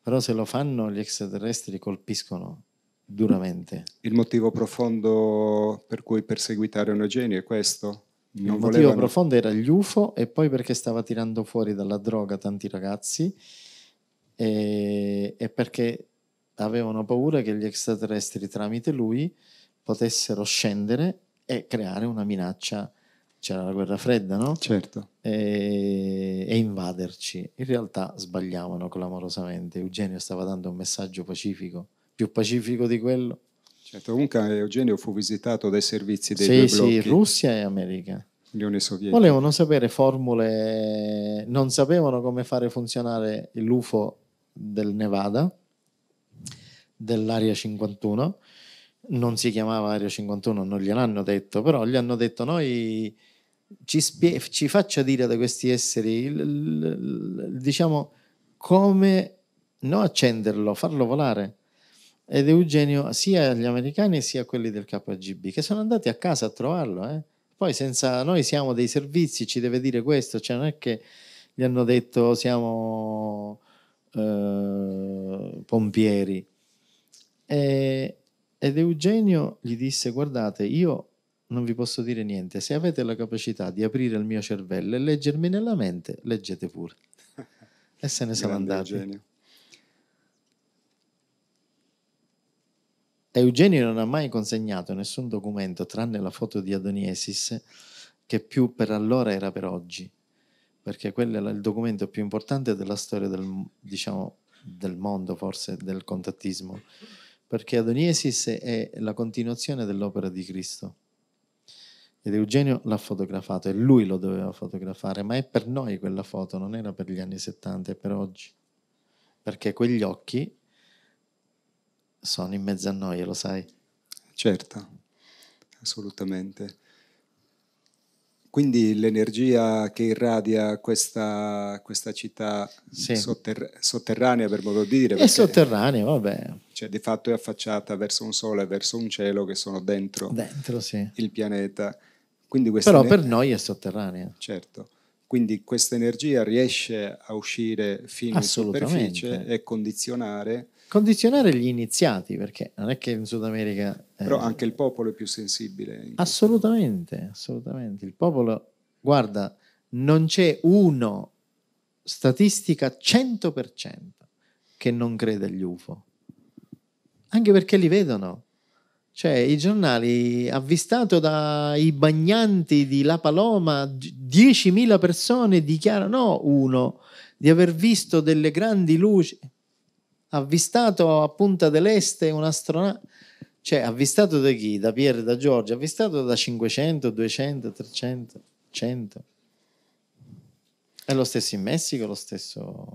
però se lo fanno gli extraterrestri colpiscono duramente. Il motivo profondo per cui perseguitare un Eugenio è questo? Il motivo volevano... profondo era gli UFO e poi perché stava tirando fuori dalla droga tanti ragazzi e, e perché avevano paura che gli extraterrestri tramite lui potessero scendere e creare una minaccia. C'era la guerra fredda, no? Certo. E, e invaderci. In realtà sbagliavano clamorosamente. Eugenio stava dando un messaggio pacifico, più pacifico di quello. Certo, Unca eh, Eugenio fu visitato dai servizi dei sì, Sì, Russia e America. Unione Sovietica. Volevano sapere formule, non sapevano come fare funzionare l'UFO del Nevada, dell'Area 51. Non si chiamava Area 51, non gliel'hanno detto, però gli hanno detto noi ci, spie- ci faccia dire da questi esseri, il, il, il, diciamo, come non accenderlo, farlo volare ed Eugenio sia gli americani sia quelli del KGB che sono andati a casa a trovarlo. Eh? Poi senza noi siamo dei servizi, ci deve dire questo, cioè non è che gli hanno detto siamo eh, pompieri. E, ed Eugenio gli disse guardate io non vi posso dire niente, se avete la capacità di aprire il mio cervello e leggermi nella mente, leggete pure. E se ne sono andati. Eugenio. Eugenio non ha mai consegnato nessun documento tranne la foto di Adoniesis, che più per allora era per oggi, perché quello è il documento più importante della storia del, diciamo, del mondo, forse del contattismo, perché Adoniesis è la continuazione dell'opera di Cristo. Ed Eugenio l'ha fotografato e lui lo doveva fotografare, ma è per noi quella foto, non era per gli anni 70, è per oggi. Perché quegli occhi sono in mezzo a noi, lo sai? Certo, assolutamente. Quindi l'energia che irradia questa, questa città sì. sotter- sotterranea, per modo di dire. È sotterranea, vabbè. Cioè di fatto è affacciata verso un sole verso un cielo che sono dentro, dentro sì. il pianeta. Però ener- per noi è sotterranea. Certo. Quindi questa energia riesce a uscire fino in superficie e condizionare condizionare gli iniziati, perché non è che in Sud America... Eh, Però anche il popolo è più sensibile. Assolutamente, assolutamente. Il popolo, guarda, non c'è uno, statistica 100%, che non crede agli UFO. Anche perché li vedono. Cioè, i giornali, avvistato dai bagnanti di La Paloma, 10.000 persone dichiarano, no, uno, di aver visto delle grandi luci avvistato a Punta dell'Este un astronauta, cioè avvistato da chi? Da Pierre, da Giorgio, avvistato da 500, 200, 300, 100. È lo stesso in Messico, lo stesso...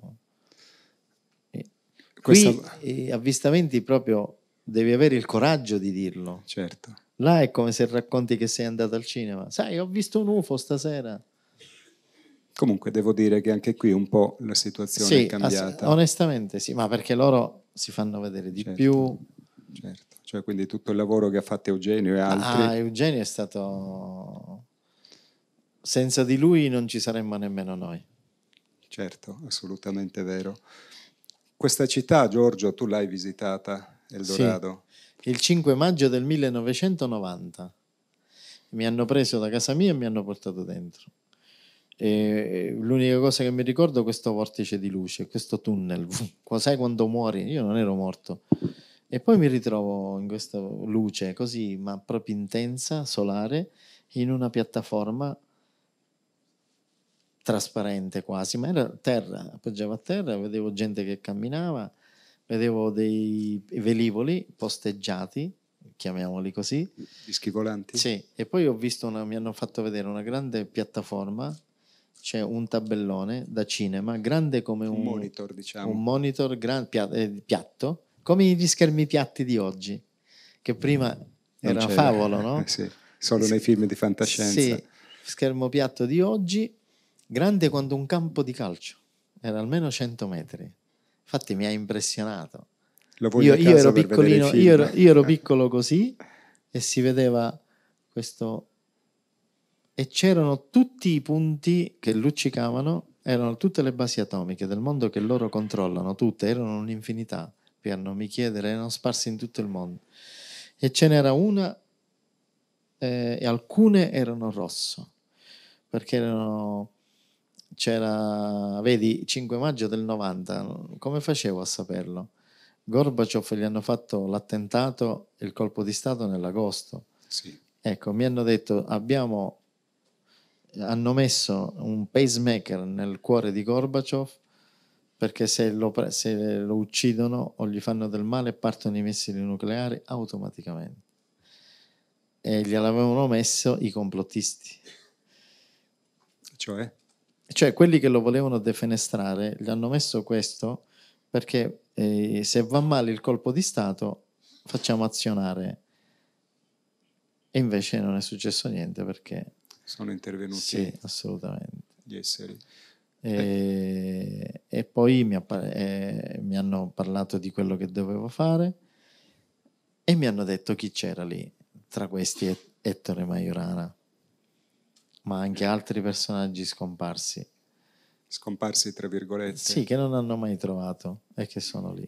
Qui Questa... avvistamenti proprio devi avere il coraggio di dirlo. Certo. Là è come se racconti che sei andato al cinema. Sai, ho visto un UFO stasera. Comunque devo dire che anche qui un po' la situazione sì, è cambiata. Ass- onestamente sì, ma perché loro si fanno vedere di certo, più. Certo, cioè quindi tutto il lavoro che ha fatto Eugenio e altri. Ah, Eugenio è stato... Senza di lui non ci saremmo nemmeno noi. Certo, assolutamente vero. Questa città, Giorgio, tu l'hai visitata, Eldorado? Sì, il 5 maggio del 1990. Mi hanno preso da casa mia e mi hanno portato dentro l'unica cosa che mi ricordo è questo vortice di luce, questo tunnel. Sai quando muori? Io non ero morto. E poi mi ritrovo in questa luce così, ma proprio intensa, solare, in una piattaforma trasparente quasi, ma era terra, appoggiava a terra, vedevo gente che camminava, vedevo dei velivoli posteggiati, chiamiamoli così. Dischi volanti? Sì, e poi ho visto una, mi hanno fatto vedere una grande piattaforma c'è un tabellone da cinema grande come un, un monitor, diciamo. un monitor gran, eh, piatto, come gli schermi piatti di oggi, che prima non era una eh, favola, no? Eh, sì, solo nei film di fantascienza. Sì, schermo piatto di oggi, grande quanto un campo di calcio, era almeno 100 metri. Infatti mi ha impressionato. Io, io, ero io, ero, io ero piccolo così e si vedeva questo e c'erano tutti i punti che luccicavano, erano tutte le basi atomiche del mondo che loro controllano, tutte, erano un'infinità, Piano mi chiedere, erano sparsi in tutto il mondo. E ce n'era una eh, e alcune erano rosso, perché erano c'era, vedi, 5 maggio del 90, come facevo a saperlo? Gorbaciov gli hanno fatto l'attentato, il colpo di Stato nell'agosto. Sì. Ecco, mi hanno detto abbiamo hanno messo un pacemaker nel cuore di Gorbaciov perché se lo, se lo, uccidono o gli fanno del male partono i missili nucleari automaticamente. E gliel'avevano messo i complottisti. Cioè? Cioè quelli che lo volevano defenestrare gli hanno messo questo perché eh, se va male il colpo di Stato facciamo azionare. E invece non è successo niente perché sono intervenuti. Sì, assolutamente. Gli esseri. E, eh. e poi mi, appa- eh, mi, hanno parlato di quello che dovevo fare e mi hanno detto chi c'era lì, tra questi Et- Ettore Majorana, ma anche altri personaggi scomparsi. Scomparsi, tra virgolette. Sì, che non hanno mai trovato e che sono lì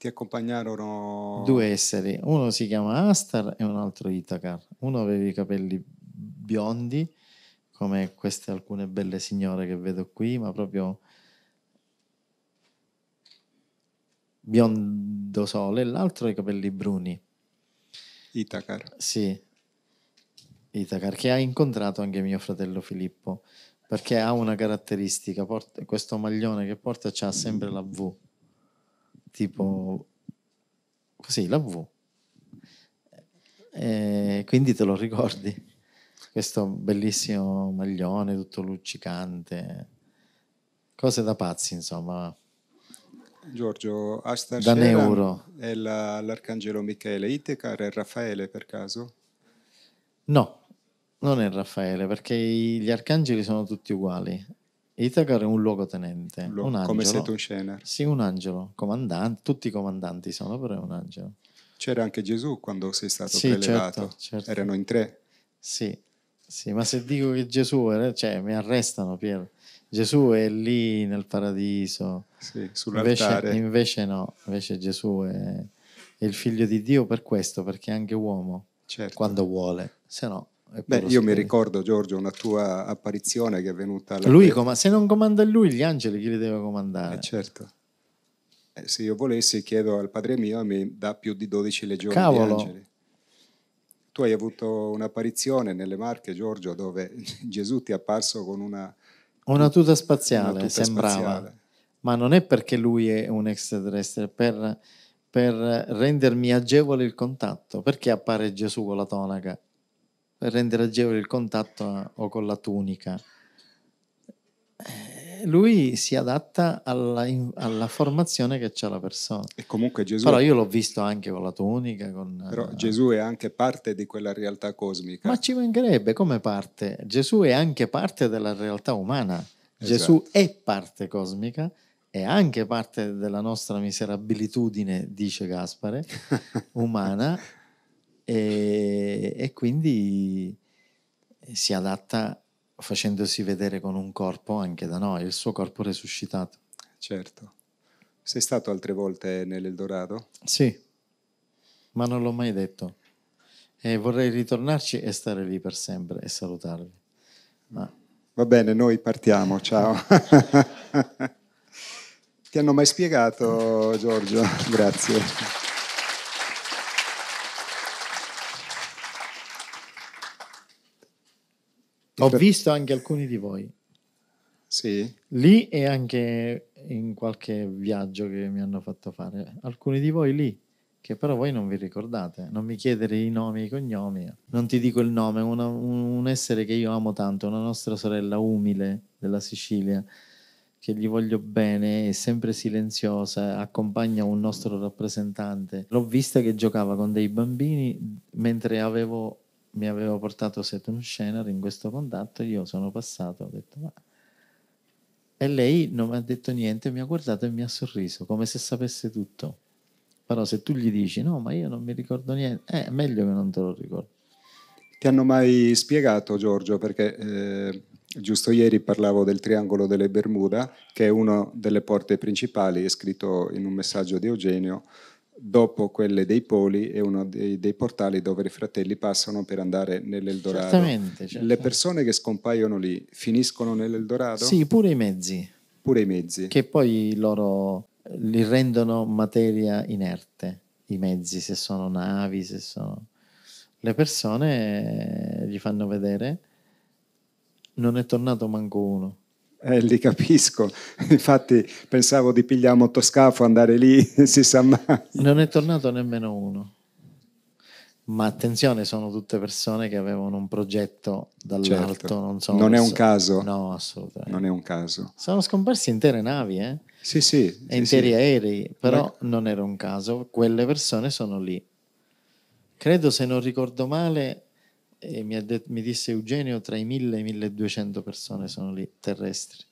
ti accompagnarono due esseri, uno si chiama Astar e un altro Itacar. Uno aveva i capelli biondi, come queste alcune belle signore che vedo qui, ma proprio biondo sole, e l'altro i capelli bruni. Itacar. Sì, Itacar, che ha incontrato anche mio fratello Filippo, perché ha una caratteristica, porta, questo maglione che porta ha sempre la V, tipo così, la V. E eh, quindi te lo ricordi? questo bellissimo maglione tutto luccicante, cose da pazzi insomma. Giorgio, a stasera da Neuro. è la, l'Arcangelo Michele, Itecar è Raffaele per caso? No, non è Raffaele perché gli arcangeli sono tutti uguali. Itecar è un luogotenente, Lo, un angelo. Come siete un Shenar. Sì, un angelo, comandante, tutti i comandanti sono, però è un angelo. C'era anche Gesù quando sei stato sì, prelevato, certo, certo. erano in tre. Sì, sì, ma se dico che Gesù, era, cioè mi arrestano Piero. Gesù è lì nel paradiso. Sì, invece, invece, no, invece Gesù è, è, il figlio di Dio per questo, perché è anche uomo, certo. quando vuole, se no... Beh, io scrive. mi ricordo, Giorgio, una tua apparizione che è venuta alla... Lui, com- se non comanda lui, gli angeli chi li deve comandare? Eh, certo. Eh, se io volessi, chiedo al Padre mio mi dà più di 12 legioni Cavolo. di angeli tu hai avuto un'apparizione nelle Marche, Giorgio, dove Gesù ti è apparso con una... Una tuta spaziale, una tuta sembrava. Spaziale. Ma non è perché lui è un extraterrestre, per, per rendermi agevole il contatto. Perché appare Gesù con la tonaca? Per rendere agevole il contatto eh, o con la tunica. Eh, lui si adatta alla, alla formazione che c'è la persona. E comunque Gesù... Però io l'ho visto anche con la tunica. Con, però eh, Gesù è anche parte di quella realtà cosmica. Ma ci mancherebbe come parte. Gesù è anche parte della realtà umana. Esatto. Gesù è parte cosmica è anche parte della nostra miserabilitudine, dice Gaspare, umana, e, e, quindi si adatta facendosi vedere con un corpo anche da noi, il suo corpo resuscitato. Certo. Sei stato altre volte nell'Eldorado? Sì, ma non l'ho mai detto. E vorrei ritornarci e stare lì per sempre e salutarvi. Ma... Va bene, noi partiamo, ciao. Ti hanno mai spiegato, Giorgio? Grazie. Ho per... visto anche alcuni di voi. Sì. Lì e anche in qualche viaggio che mi hanno fatto fare. Alcuni di voi lì, che però voi non vi ricordate. Non mi chiedere i nomi e i cognomi. Non ti dico il nome. Una, un essere che io amo tanto, una nostra sorella umile della Sicilia, che gli voglio bene, è sempre silenziosa, accompagna un nostro rappresentante. L'ho vista che giocava con dei bambini mentre avevo mi aveva portato Saturn Scenar in questo contatto, io sono passato, ho detto ma... E lei non mi ha detto niente, mi ha guardato e mi ha sorriso, come se sapesse tutto. Però se tu gli dici no, ma io non mi ricordo niente, eh, è eh, meglio che non te lo ricordi. Ti hanno mai spiegato, Giorgio, perché eh, giusto ieri parlavo del triangolo delle Bermuda, che è una delle porte principali, è scritto in un messaggio di Eugenio, dopo quelle dei poli è uno dei, dei portali dove i fratelli passano per andare nell'Eldorado. Certamente, certo. Le persone che scompaiono lì finiscono nell'Eldorado? Sì, pure i mezzi. Pure i mezzi. Che poi loro li rendono materia inerte, i mezzi, se sono navi, se sono... Le persone eh, gli fanno vedere, non è tornato manco uno. Eh, li capisco, infatti pensavo di pigliare un motoscafo, andare lì, si sa mai. Non è tornato nemmeno uno. Ma attenzione, sono tutte persone che avevano un progetto dall'alto. Certo. Non, sono non è un caso. No, assolutamente. Non è un caso. Sono scomparsi intere navi, eh? Sì, sì. E sì, interi sì. aerei, però Ma... non era un caso. Quelle persone sono lì. Credo, se non ricordo male, e mi, det- mi disse Eugenio tra i 1000 e i 1200 persone sono lì terrestri.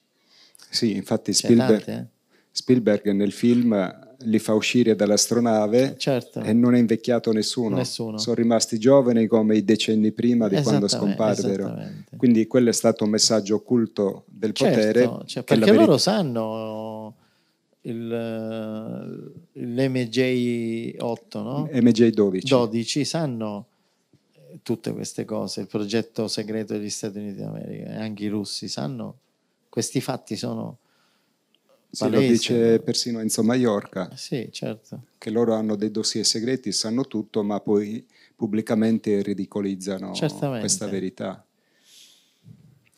Sì, infatti cioè, Spielberg, tante, eh? Spielberg, nel film li fa uscire dall'astronave certo. e non è invecchiato nessuno. nessuno. Sono rimasti giovani come i decenni prima di quando scomparvero. Quindi quello è stato un messaggio occulto del certo, potere. cioè, perché loro sanno il, l'MJ8, no? MJ12. 12 sanno tutte queste cose, il progetto segreto degli Stati Uniti d'America, e anche i russi sanno, questi fatti sono... Palesi. lo dice persino Enzo Maiorca. Eh, sì, certo. Che loro hanno dei dossier segreti, sanno tutto, ma poi pubblicamente ridicolizzano Certamente. questa verità.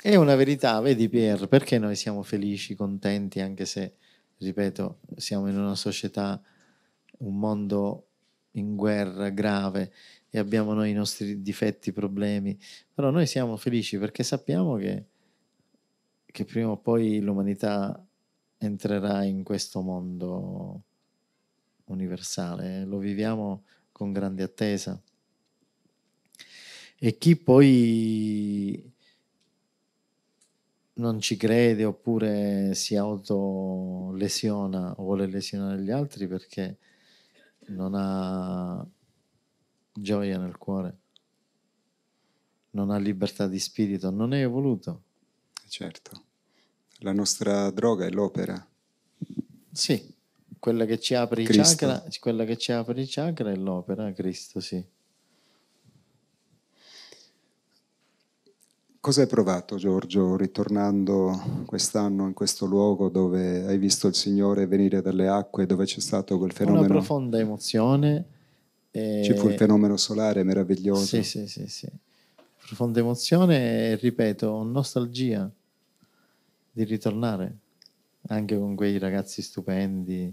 È una verità, vedi Pier, perché noi siamo felici, contenti, anche se, ripeto, siamo in una società, un mondo in guerra grave e abbiamo noi i nostri difetti, problemi, però noi siamo felici perché sappiamo che, che prima o poi l'umanità entrerà in questo mondo universale, lo viviamo con grande attesa. E chi poi non ci crede oppure si autolesiona o vuole lesionare gli altri perché non ha gioia nel cuore, non ha libertà di spirito, non è evoluto. Certo, la nostra droga è l'opera. Sì, quella che ci apre il chakra, quella che ci apre i chakra è l'opera, Cristo, sì. Cosa hai provato Giorgio ritornando quest'anno in questo luogo dove hai visto il Signore venire dalle acque, dove c'è stato quel fenomeno? Una profonda emozione. E... Ci fu il fenomeno solare meraviglioso. Sì, sì, sì, sì. Profonda emozione e, ripeto, nostalgia di ritornare anche con quei ragazzi stupendi.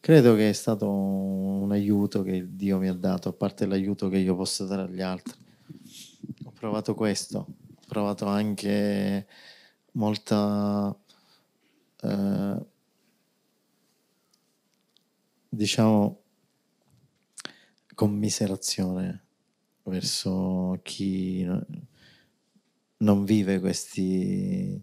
Credo che è stato un aiuto che Dio mi ha dato, a parte l'aiuto che io posso dare agli altri. Ho provato questo, provato anche molta, eh, diciamo, commiserazione verso chi non vive questi,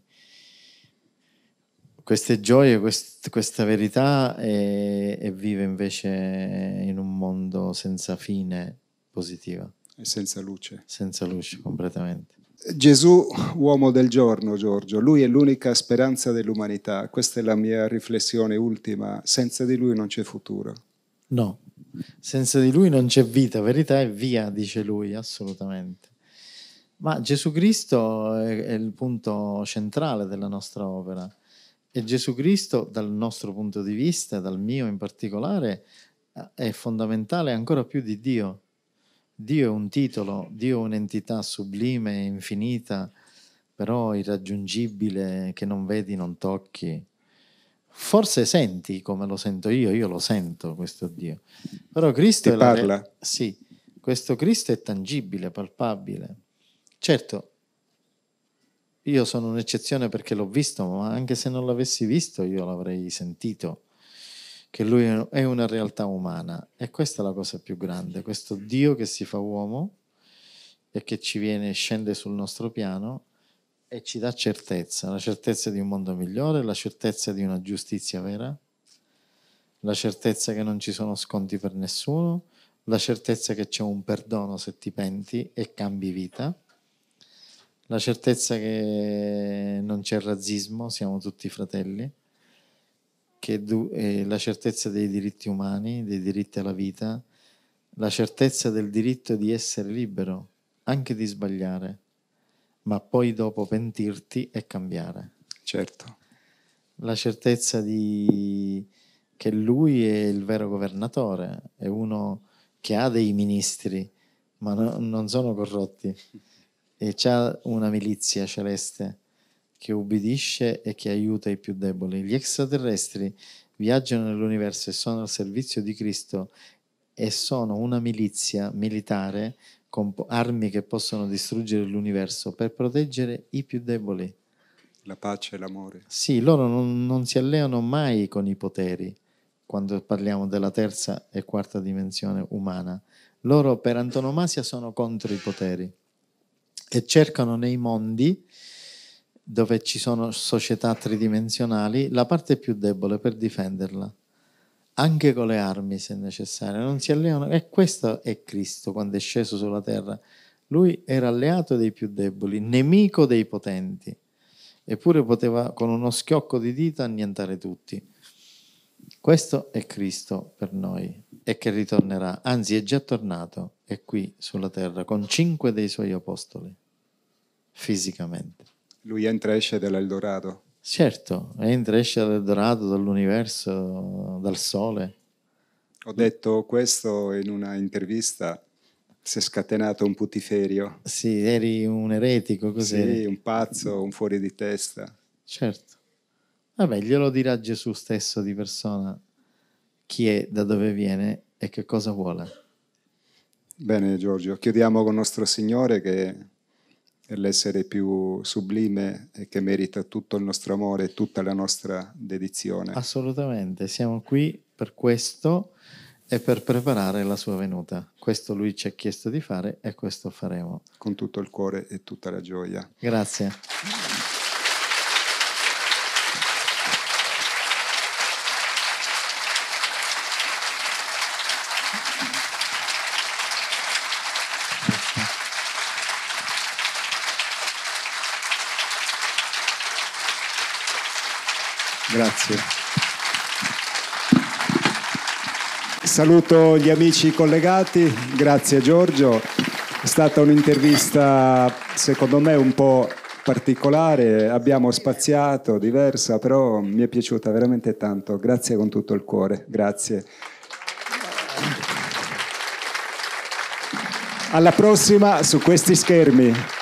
queste gioie, quest, questa verità e, e vive invece in un mondo senza fine positiva. E senza luce. Senza luce completamente. Gesù, uomo del giorno, Giorgio, lui è l'unica speranza dell'umanità, questa è la mia riflessione ultima, senza di lui non c'è futuro. No, senza di lui non c'è vita, verità e via, dice lui, assolutamente. Ma Gesù Cristo è, è il punto centrale della nostra opera e Gesù Cristo, dal nostro punto di vista, dal mio in particolare, è fondamentale ancora più di Dio Dio è un titolo, Dio è un'entità sublime, infinita, però irraggiungibile, che non vedi, non tocchi. Forse senti come lo sento io, io lo sento questo Dio. Però Cristo Ti è parla. La... Sì, questo Cristo è tangibile, palpabile. Certo, io sono un'eccezione perché l'ho visto, ma anche se non l'avessi visto io l'avrei sentito che lui è una realtà umana e questa è la cosa più grande, questo Dio che si fa uomo e che ci viene, scende sul nostro piano e ci dà certezza, la certezza di un mondo migliore, la certezza di una giustizia vera, la certezza che non ci sono sconti per nessuno, la certezza che c'è un perdono se ti penti e cambi vita, la certezza che non c'è razzismo, siamo tutti fratelli che è eh, la certezza dei diritti umani, dei diritti alla vita, la certezza del diritto di essere libero, anche di sbagliare, ma poi dopo pentirti e cambiare. Certo. La certezza di... che lui è il vero governatore, è uno che ha dei ministri, ma no, non sono corrotti, e c'ha una milizia celeste che ubbidisce e che aiuta i più deboli. Gli extraterrestri viaggiano nell'universo e sono al servizio di Cristo e sono una milizia militare con armi che possono distruggere l'universo per proteggere i più deboli. La pace e l'amore. Sì, loro non, non si alleano mai con i poteri quando parliamo della terza e quarta dimensione umana. Loro per antonomasia sono contro i poteri e cercano nei mondi dove ci sono società tridimensionali, la parte più debole per difenderla, anche con le armi se necessario, non si alleano. E questo è Cristo quando è sceso sulla terra. Lui era alleato dei più deboli, nemico dei potenti, eppure poteva con uno schiocco di dita annientare tutti. Questo è Cristo per noi e che ritornerà, anzi è già tornato, è qui sulla terra con cinque dei suoi apostoli, fisicamente. Lui entra e esce dall'Eldorado. Certo, entra e esce dall'Eldorado, dall'universo, dal sole. Ho detto questo in una intervista, si è scatenato un putiferio. Sì, eri un eretico, così. Sì, un pazzo, un fuori di testa. Certo. Vabbè, glielo dirà Gesù stesso di persona chi è, da dove viene e che cosa vuole. Bene Giorgio, chiudiamo con il nostro Signore che l'essere più sublime e che merita tutto il nostro amore e tutta la nostra dedizione. Assolutamente, siamo qui per questo e per preparare la sua venuta. Questo lui ci ha chiesto di fare e questo faremo. Con tutto il cuore e tutta la gioia. Grazie. Grazie. Saluto gli amici collegati, grazie Giorgio. È stata un'intervista secondo me un po' particolare, abbiamo spaziato, diversa, però mi è piaciuta veramente tanto. Grazie con tutto il cuore, grazie. Alla prossima su questi schermi.